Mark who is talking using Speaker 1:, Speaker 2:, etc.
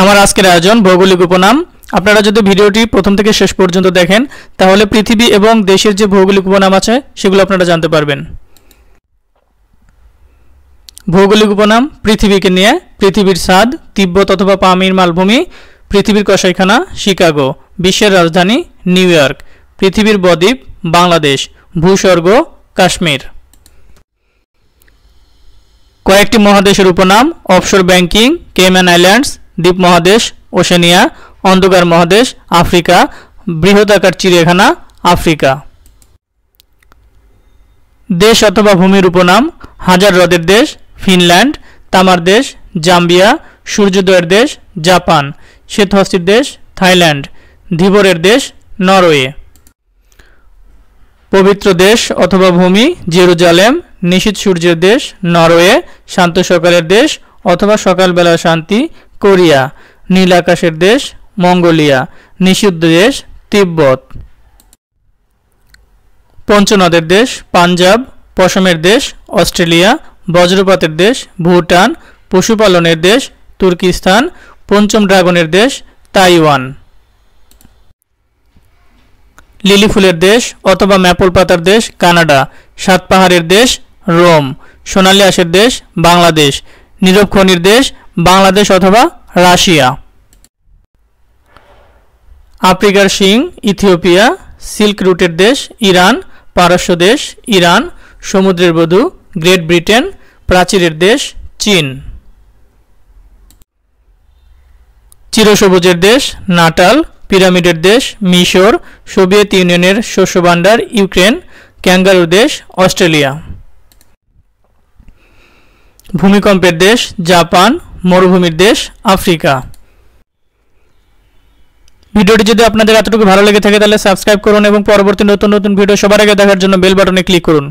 Speaker 1: আমার আজকের আয়োজন ভৌগোলিক উপনাম আপনারা যদি ভিডিওটি প্রথম থেকে শেষ পর্যন্ত দেখেন তাহলে পৃথিবী এবং দেশের যে ভৌগোলিক উপনাম আছে সেগুলো আপনারা জানতে পারবেন ভৌগোলিক উপনাম পৃথিবীকে নিয়ে পৃথিবীর স্বাদ তিব্বত অথবা পামির মালভূমি পৃথিবীর কসাইখানা শিকাগো বিশ্বের রাজধানী নিউ ইয়র্ক পৃথিবীর বদ্বীপ বাংলাদেশ ভূস্বর্গ কাশ্মীর কয়েকটি মহাদেশের উপনাম অফশোর ব্যাংকিং কেম্যান আইল্যান্ডস দ্বীপ মহাদেশ ওশেনিয়া অন্ধকার মহাদেশ আফ্রিকা বৃহদাকার চিড়িয়াখানা আফ্রিকা দেশ অথবা ভূমির উপনাম হাজার হ্রদের দেশ ফিনল্যান্ড তামার দেশ জাম্বিয়া সূর্যোদয়ের দেশ জাপান শ্বেতহস্তির দেশ থাইল্যান্ড ধীবরের দেশ নরওয়ে পবিত্র দেশ অথবা ভূমি জেরুজালেম নিশীত সূর্যের দেশ নরওয়ে শান্ত সকালের দেশ অথবা সকালবেলা শান্তি কোরিয়া নীল আকাশের দেশ মঙ্গোলিয়া নিষিদ্ধ দেশ তিব্বত পঞ্চনদের দেশ পাঞ্জাব পশমের দেশ অস্ট্রেলিয়া বজ্রপাতের দেশ ভুটান পশুপালনের দেশ তুর্কিস্তান পঞ্চম ড্রাগনের দেশ তাইওয়ান লিলি ফুলের দেশ অথবা ম্যাপল পাতার দেশ কানাডা সাত পাহাড়ের দেশ রোম সোনালি আশের দেশ বাংলাদেশ নীরব দেশ বাংলাদেশ অথবা রাশিয়া আফ্রিকার শিং ইথিওপিয়া সিল্ক রুটের দেশ ইরান পারস্য দেশ ইরান সমুদ্রের বধু গ্রেট ব্রিটেন প্রাচীরের দেশ চীন চিরসবুজের দেশ নাটাল পিরামিডের দেশ মিশর সোভিয়েত ইউনিয়নের শস্যভাণ্ডার ইউক্রেন ক্যাঙ্গারু দেশ অস্ট্রেলিয়া ভূমিকম্পের দেশ জাপান মরুভূমির দেশ আফ্রিকা ভিডিওটি যদি আপনাদের এতটুকু ভালো লেগে থাকে তাহলে সাবস্ক্রাইব করুন এবং পরবর্তী নতুন নতুন ভিডিও সবার আগে দেখার জন্য বেল বাটনে ক্লিক করুন